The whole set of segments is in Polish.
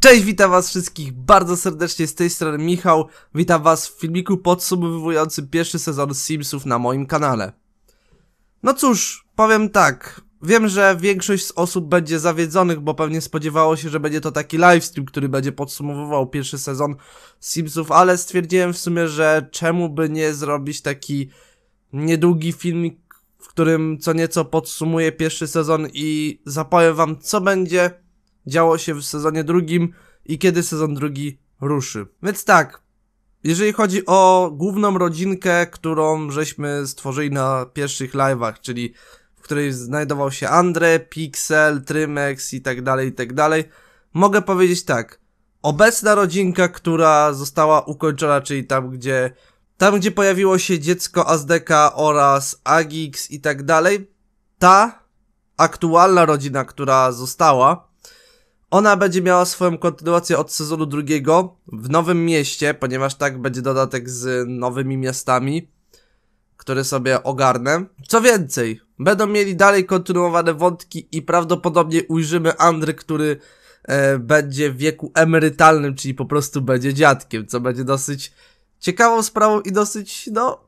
Cześć, witam was wszystkich bardzo serdecznie z tej strony Michał. Witam was w filmiku podsumowującym pierwszy sezon Simsów na moim kanale. No cóż, powiem tak. Wiem, że większość z osób będzie zawiedzonych, bo pewnie spodziewało się, że będzie to taki livestream, który będzie podsumowywał pierwszy sezon Simsów, ale stwierdziłem w sumie, że czemu by nie zrobić taki niedługi filmik, w którym co nieco podsumuję pierwszy sezon i zapowiem wam co będzie działo się w sezonie drugim i kiedy sezon drugi ruszy. Więc tak, jeżeli chodzi o główną rodzinkę, którą żeśmy stworzyli na pierwszych live'ach, czyli w której znajdował się Andre, Pixel, Trymex i tak dalej, i tak dalej, mogę powiedzieć tak. Obecna rodzinka, która została ukończona, czyli tam gdzie, tam gdzie pojawiło się dziecko Azdeka oraz Agix i tak dalej, ta aktualna rodzina, która została, ona będzie miała swoją kontynuację od sezonu drugiego w Nowym Mieście, ponieważ tak będzie dodatek z nowymi miastami, które sobie ogarnę. Co więcej, będą mieli dalej kontynuowane wątki i prawdopodobnie ujrzymy Andry, który e, będzie w wieku emerytalnym, czyli po prostu będzie dziadkiem, co będzie dosyć ciekawą sprawą i dosyć, no,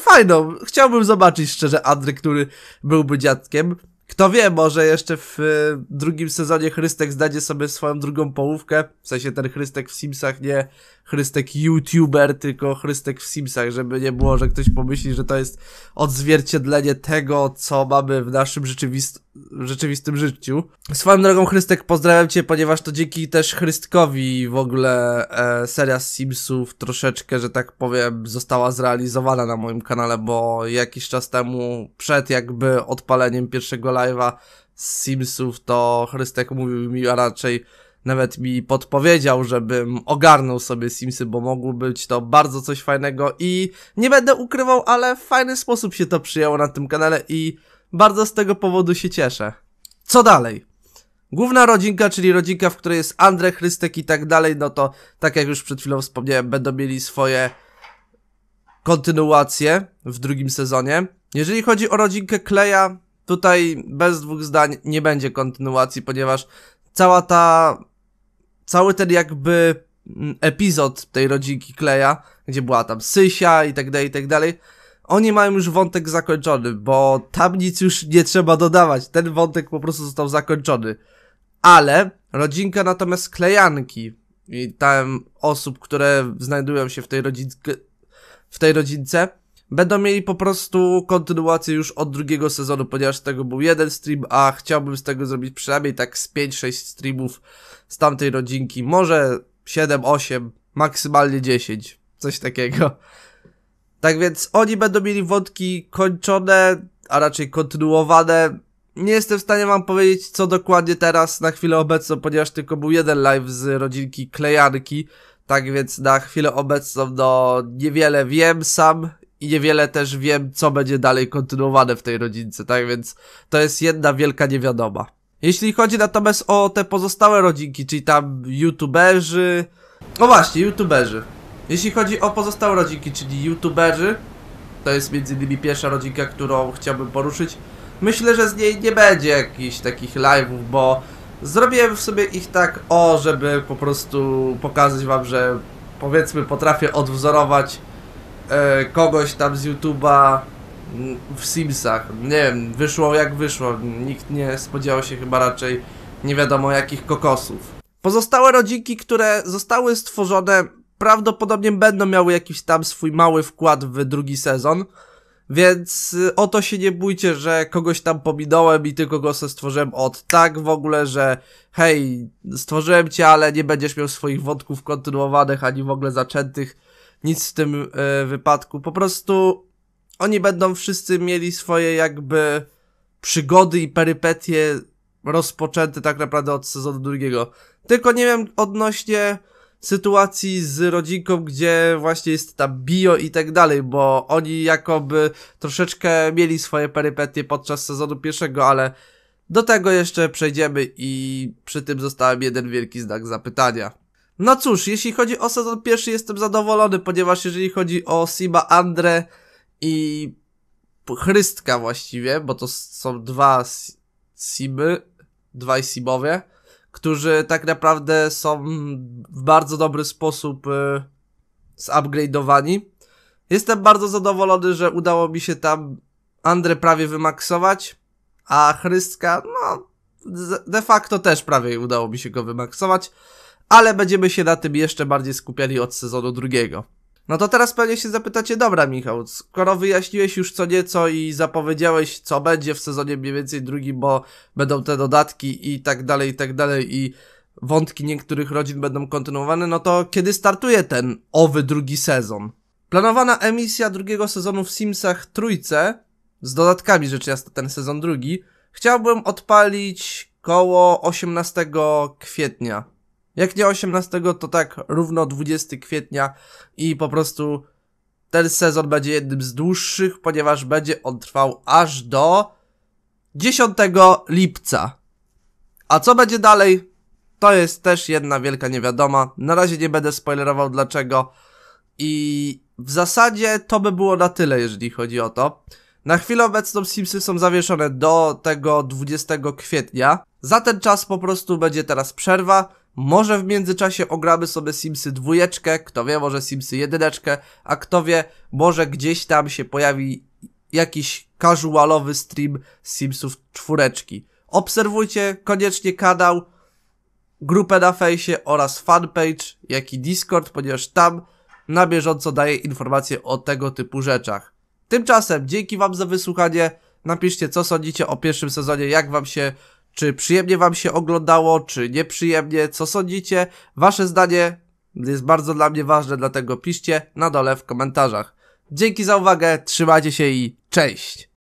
fajną. Chciałbym zobaczyć szczerze Andry, który byłby dziadkiem. Kto wie, może jeszcze w e, drugim sezonie Chrystek zdadzie sobie swoją drugą połówkę. W sensie ten Chrystek w Simsach nie Chrystek YouTuber, tylko Chrystek w Simsach, żeby nie było, że ktoś pomyśli, że to jest odzwierciedlenie tego, co mamy w naszym rzeczywistym w rzeczywistym życiu. Swoją drogą, Chrystek, pozdrawiam Cię, ponieważ to dzięki też Chrystkowi w ogóle e, seria Simsów troszeczkę, że tak powiem, została zrealizowana na moim kanale, bo jakiś czas temu, przed jakby odpaleniem pierwszego live'a z Simsów, to Chrystek mówił mi, a raczej nawet mi podpowiedział, żebym ogarnął sobie Simsy, bo mogło być to bardzo coś fajnego i nie będę ukrywał, ale w fajny sposób się to przyjęło na tym kanale i bardzo z tego powodu się cieszę. Co dalej? Główna rodzinka, czyli rodzinka, w której jest Andrzej Chrystek i tak dalej, no to tak jak już przed chwilą wspomniałem, będą mieli swoje kontynuacje w drugim sezonie. Jeżeli chodzi o rodzinkę Kleja, tutaj bez dwóch zdań nie będzie kontynuacji, ponieważ cała ta, cały ten jakby mm, epizod tej rodzinki Kleja, gdzie była tam Sysia i tak dalej, i tak dalej, oni mają już wątek zakończony, bo tam nic już nie trzeba dodawać. Ten wątek po prostu został zakończony. Ale rodzinka natomiast klejanki i tam osób, które znajdują się w tej, rodzinie, w tej rodzince, będą mieli po prostu kontynuację już od drugiego sezonu, ponieważ tego był jeden stream, a chciałbym z tego zrobić przynajmniej tak z 5-6 streamów z tamtej rodzinki, może 7-8, maksymalnie 10, coś takiego. Tak więc oni będą mieli wątki kończone, a raczej kontynuowane. Nie jestem w stanie wam powiedzieć, co dokładnie teraz na chwilę obecną, ponieważ tylko był jeden live z rodzinki Klejanki. Tak więc na chwilę obecną, no, niewiele wiem sam i niewiele też wiem, co będzie dalej kontynuowane w tej rodzince. Tak więc to jest jedna wielka niewiadoma. Jeśli chodzi natomiast o te pozostałe rodzinki, czyli tam youtuberzy. No właśnie, youtuberzy. Jeśli chodzi o pozostałe rodzinki, czyli youtuberzy, to jest między innymi pierwsza rodzinka, którą chciałbym poruszyć. Myślę, że z niej nie będzie jakichś takich live'ów, bo zrobiłem w sobie ich tak o, żeby po prostu pokazać wam, że powiedzmy potrafię odwzorować e, kogoś tam z YouTube'a mm, w Simsach. Nie wiem, wyszło jak wyszło. Nikt nie spodziewał się chyba raczej nie wiadomo jakich kokosów. Pozostałe rodzinki, które zostały stworzone prawdopodobnie będą miały jakiś tam swój mały wkład w drugi sezon. Więc y, o to się nie bójcie, że kogoś tam pominąłem i tylko go se stworzyłem od tak w ogóle, że hej, stworzyłem cię, ale nie będziesz miał swoich wątków kontynuowanych ani w ogóle zaczętych. Nic w tym y, wypadku. Po prostu oni będą wszyscy mieli swoje jakby przygody i perypetie rozpoczęte tak naprawdę od sezonu drugiego. Tylko nie wiem odnośnie sytuacji z rodzinką, gdzie właśnie jest ta bio i tak dalej, bo oni jakoby troszeczkę mieli swoje perypetie podczas sezonu pierwszego, ale do tego jeszcze przejdziemy i przy tym zostałem jeden wielki znak zapytania. No cóż, jeśli chodzi o sezon pierwszy jestem zadowolony, ponieważ jeżeli chodzi o Sima Andre i Chrystka właściwie, bo to są dwa Simy, dwaj Simowie, którzy tak naprawdę są w bardzo dobry sposób y, zupgrade'owani. Jestem bardzo zadowolony, że udało mi się tam Andrę prawie wymaksować, a Chrystka, no, de facto też prawie udało mi się go wymaksować, ale będziemy się na tym jeszcze bardziej skupiali od sezonu drugiego. No to teraz pewnie się zapytacie, dobra Michał, skoro wyjaśniłeś już co nieco i zapowiedziałeś co będzie w sezonie mniej więcej drugi, bo będą te dodatki i tak dalej, i tak dalej i wątki niektórych rodzin będą kontynuowane, no to kiedy startuje ten owy drugi sezon? Planowana emisja drugiego sezonu w Simsach Trójce, z dodatkami rzecz jasna ten sezon drugi, chciałbym odpalić koło 18 kwietnia jak nie 18, to tak równo 20 kwietnia i po prostu ten sezon będzie jednym z dłuższych, ponieważ będzie on trwał aż do 10 lipca. A co będzie dalej? To jest też jedna wielka niewiadoma. Na razie nie będę spoilerował dlaczego. I w zasadzie to by było na tyle, jeżeli chodzi o to. Na chwilę obecną Simsy są zawieszone do tego 20 kwietnia. Za ten czas po prostu będzie teraz przerwa może w międzyczasie ograby sobie Simsy dwójeczkę, kto wie, może Simsy jedyneczkę, a kto wie, może gdzieś tam się pojawi jakiś casualowy stream Simsów czwóreczki. Obserwujcie koniecznie kanał, grupę na fejsie oraz fanpage, jak i Discord, ponieważ tam na bieżąco daję informacje o tego typu rzeczach. Tymczasem dzięki Wam za wysłuchanie. Napiszcie co sądzicie o pierwszym sezonie, jak Wam się czy przyjemnie Wam się oglądało, czy nieprzyjemnie? Co sądzicie? Wasze zdanie jest bardzo dla mnie ważne, dlatego piszcie na dole w komentarzach. Dzięki za uwagę, trzymajcie się i cześć!